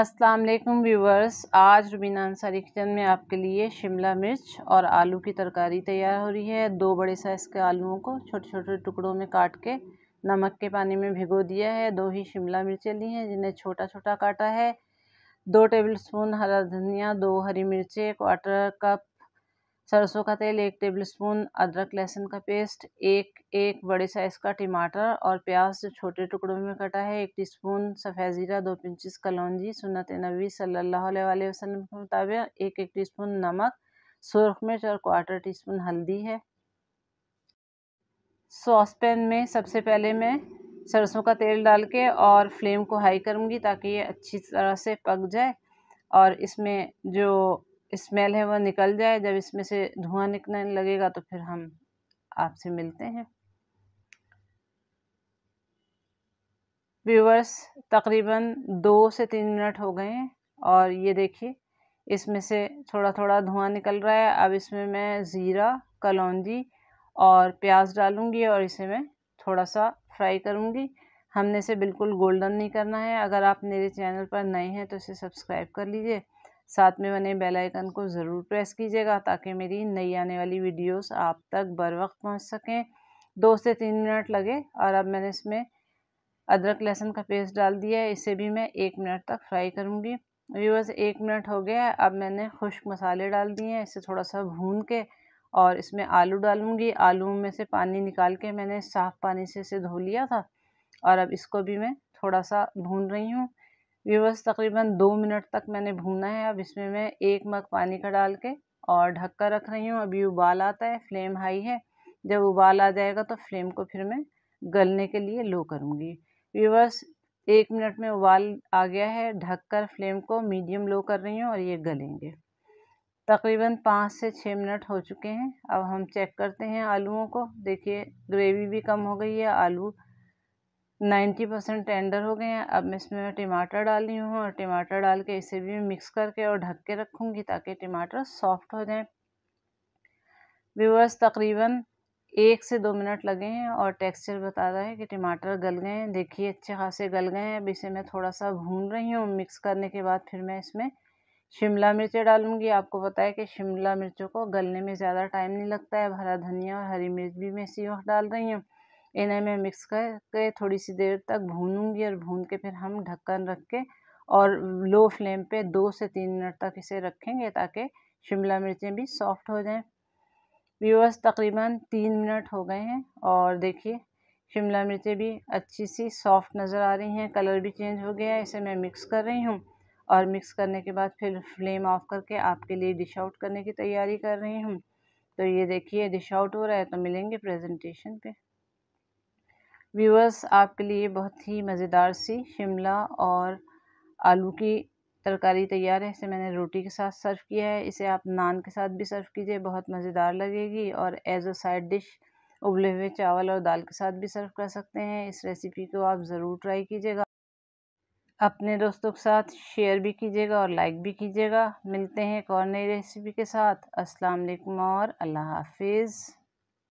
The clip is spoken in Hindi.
अस्सलाम वालेकुम व्यूवर्स आज रुबीना अंसारी किचन में आपके लिए शिमला मिर्च और आलू की तरकारी तैयार हो रही है दो बड़े साइज़ के आलूओं को छोटे छोटे टुकड़ों में काट के नमक के पानी में भिगो दिया है दो ही शिमला मिर्चें ली हैं जिन्हें छोटा छोटा काटा है दो टेबल स्पून हरा धनिया दो हरी मिर्चें क्वार्टर कप सरसों का तेल एक टेबलस्पून अदरक लहसुन का पेस्ट एक एक बड़े साइज़ का टमाटर और प्याज जो छोटे टुकड़ों में कटा है एक टीस्पून सफ़ेद ज़ीरा दो पिंचेस कलौजी सुनत नबी सल्लल्लाहु अलैहि वसल्लम के मुताबिक एक एक टीस्पून नमक सुरख मिर्च और क्वार्टर टीस्पून हल्दी है सॉस पैन में सबसे पहले मैं सरसों का तेल डाल के और फ्लेम को हाई करूँगी ताकि ये अच्छी तरह से पक जाए और इसमें जो स्मेल है वह निकल जाए जब इसमें से धुआं निकलने लगेगा तो फिर हम आपसे मिलते हैं व्यूवर्स तकरीबन दो से तीन मिनट हो गए हैं और ये देखिए इसमें से थोड़ा थोड़ा धुआं निकल रहा है अब इसमें मैं ज़ीरा कलौंजी और प्याज डालूंगी और इसे मैं थोड़ा सा फ्राई करूंगी हमने इसे बिल्कुल गोल्डन नहीं करना है अगर आप मेरे चैनल पर नए हैं तो इसे सब्सक्राइब कर लीजिए साथ में बने बेल आइकन को ज़रूर प्रेस कीजिएगा ताकि मेरी नई आने वाली वीडियोस आप तक बर वक्त पहुँच सकें दो से तीन मिनट लगे और अब मैंने इसमें अदरक लहसुन का पेस्ट डाल दिया है इसे भी मैं एक मिनट तक फ्राई करूँगी व्यूवर्स एक मिनट हो गया है अब मैंने खुश्क मसाले डाल दिए हैं इसे थोड़ा सा भून के और इसमें आलू डालूँगी आलू में से पानी निकाल के मैंने साफ़ पानी से इसे धो लिया था और अब इसको भी मैं थोड़ा सा भून रही हूँ व्यूवर्स तकरीबन दो मिनट तक मैंने भूना है अब इसमें मैं एक मग पानी का डाल के और ढक कर रख रही हूँ अभी उबाल आता है फ्लेम हाई है जब उबाल आ जाएगा तो फ्लेम को फिर मैं गलने के लिए लो करूँगी व्यूवर्स एक मिनट में उबाल आ गया है ढक कर फ्लेम को मीडियम लो कर रही हूँ और ये गलेंगे तकरीबन पाँच से छः मिनट हो चुके हैं अब हम चेक करते हैं आलूओं को देखिए ग्रेवी भी कम हो गई है आलू नाइन्टी परसेंट टेंडर हो गए हैं अब मैं इसमें मैं टमाटर डाल रही हूँ और टमाटर डाल के इसे भी मिक्स करके और ढक के रखूँगी ताकि टमाटर सॉफ्ट हो जाए व्यूवर्स तकरीबन एक से दो मिनट लगे हैं और टेक्सचर बता रहा है कि टमाटर गल गए हैं देखिए अच्छे खासे गल गए हैं अब इसे मैं थोड़ा सा भून रही हूँ मिक्स करने के बाद फिर मैं इसमें शिमला मिर्चें डालूंगी आपको पता है कि शिमला मिर्चों को गलने में ज़्यादा टाइम नहीं लगता है हरा धनिया और हरी मिर्च भी मैं इसी वक्त डाल रही हूँ इन्हें मैं मिक्स कर के थोड़ी सी देर तक भूनूंगी और भून के फिर हम ढक्कन रख के और लो फ्लेम पे दो से तीन मिनट तक इसे रखेंगे ताकि शिमला मिर्चें भी सॉफ्ट हो जाएं व्यूअर्स तकरीबन तीन मिनट हो गए हैं और देखिए शिमला मिर्चें भी अच्छी सी सॉफ्ट नज़र आ रही हैं कलर भी चेंज हो गया है इसे मैं मिक्स कर रही हूँ और मिक्स करने के बाद फिर फ्लेम ऑफ करके आपके लिए डिश आउट करने की तैयारी कर रही हूँ तो ये देखिए डिश आउट हो रहा है तो मिलेंगे प्रेजेंटेशन पे व्यूवर्स आपके लिए बहुत ही मज़ेदार सी शिमला और आलू की तरकारी तैयार है इसे मैंने रोटी के साथ सर्व किया है इसे आप नान के साथ भी सर्व कीजिए बहुत मज़ेदार लगेगी और एज अ साइड डिश उबले हुए चावल और दाल के साथ भी सर्व कर सकते हैं इस रेसिपी को आप ज़रूर ट्राई कीजिएगा अपने दोस्तों के साथ शेयर भी कीजिएगा और लाइक भी कीजिएगा मिलते हैं एक और नई रेसिपी के साथ अस्सलाम वालेकुम और अल्लाह हाफिज़